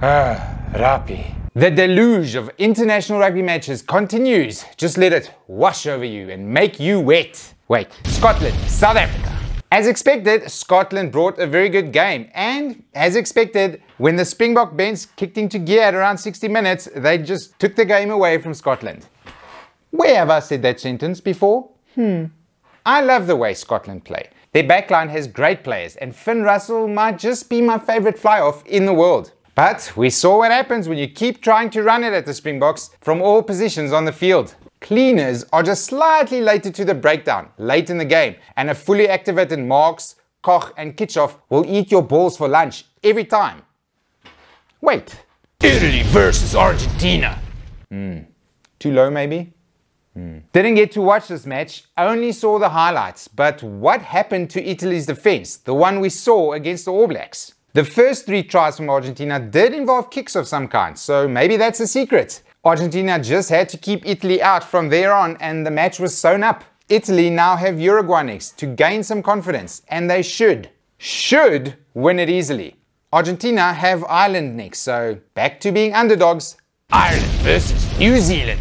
Ah, The deluge of international rugby matches continues. Just let it wash over you and make you wet. Wait, Scotland, South Africa. As expected, Scotland brought a very good game. And as expected, when the Springbok bench kicked into gear at around 60 minutes, they just took the game away from Scotland. Where have I said that sentence before? Hmm. I love the way Scotland play. Their backline has great players, and Finn Russell might just be my favourite fly-off in the world. But we saw what happens when you keep trying to run it at the Springboks from all positions on the field. Cleaners are just slightly later to the breakdown, late in the game, and a fully activated Marks, Koch and Kitchoff will eat your balls for lunch every time. Wait. Italy versus Argentina. Hmm. Too low maybe? Hmm. Didn't get to watch this match, only saw the highlights, but what happened to Italy's defense, the one we saw against the All Blacks? The first three tries from Argentina did involve kicks of some kind, so maybe that's a secret. Argentina just had to keep Italy out from there on and the match was sewn up. Italy now have Uruguay next to gain some confidence and they should, should win it easily. Argentina have Ireland next, so back to being underdogs. Ireland versus New Zealand.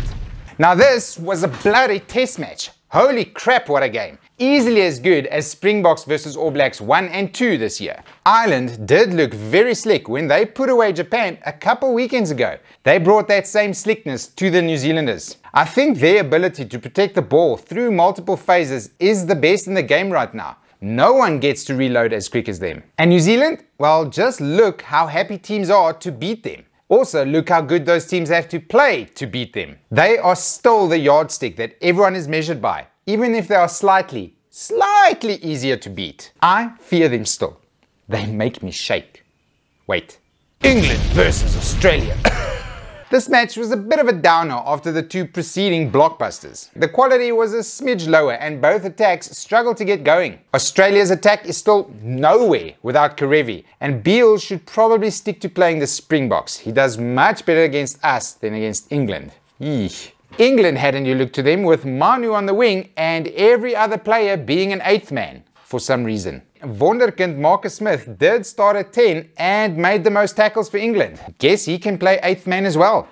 Now this was a bloody test match. Holy crap, what a game easily as good as Springboks versus All Blacks 1 and 2 this year. Ireland did look very slick when they put away Japan a couple weekends ago. They brought that same slickness to the New Zealanders. I think their ability to protect the ball through multiple phases is the best in the game right now. No one gets to reload as quick as them. And New Zealand? Well, just look how happy teams are to beat them. Also, look how good those teams have to play to beat them. They are still the yardstick that everyone is measured by, even if they are slightly, slightly easier to beat. I fear them still. They make me shake. Wait. England versus Australia. This match was a bit of a downer after the two preceding blockbusters. The quality was a smidge lower and both attacks struggled to get going. Australia's attack is still nowhere without Karevi and Beale should probably stick to playing the Springboks. He does much better against us than against England. Eesh. England had a new look to them with Manu on the wing and every other player being an eighth man for some reason wonderkind Marcus Smith did start at 10 and made the most tackles for England. Guess he can play eighth man as well.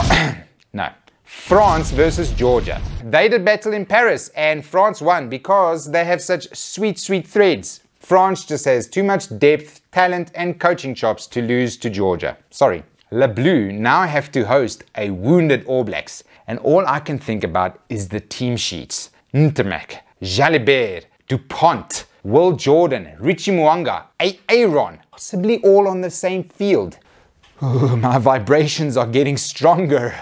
no. France versus Georgia. They did battle in Paris and France won because they have such sweet, sweet threads. France just has too much depth, talent and coaching chops to lose to Georgia. Sorry. Le Bleu now have to host a wounded All Blacks and all I can think about is the team sheets. Ntamak, Jalibert, DuPont, Will Jordan, Richie Mwanga, A. Aaron, possibly all on the same field. Ooh, my vibrations are getting stronger.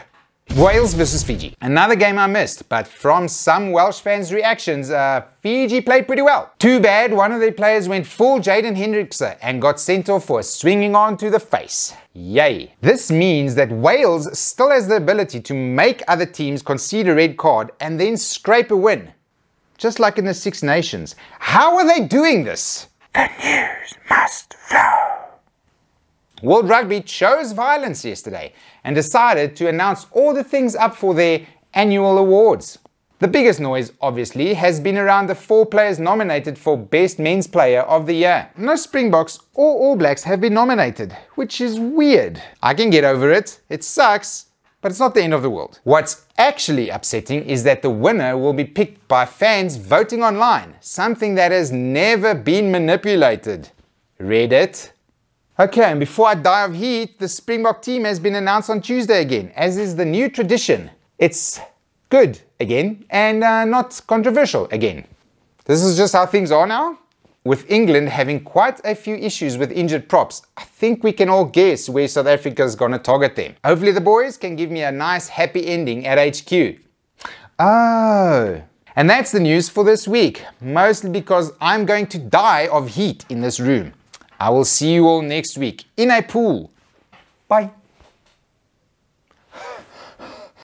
Wales versus Fiji. Another game I missed, but from some Welsh fans' reactions, uh, Fiji played pretty well. Too bad one of their players went full Jaden Hendrickson and got sent off for swinging on to the face. Yay. This means that Wales still has the ability to make other teams concede a red card and then scrape a win just like in the Six Nations. How are they doing this? The news must flow. World Rugby chose violence yesterday and decided to announce all the things up for their annual awards. The biggest noise, obviously, has been around the four players nominated for Best Men's Player of the Year. No Springboks or All Blacks have been nominated, which is weird. I can get over it. It sucks. But it's not the end of the world. What's actually upsetting is that the winner will be picked by fans voting online, something that has never been manipulated. Reddit. Okay, and before I die of heat, the Springbok team has been announced on Tuesday again, as is the new tradition. It's good again, and uh, not controversial again. This is just how things are now. With England having quite a few issues with injured props, I think we can all guess where South Africa is going to target them. Hopefully the boys can give me a nice happy ending at HQ. Oh. And that's the news for this week, mostly because I'm going to die of heat in this room. I will see you all next week in a pool. Bye.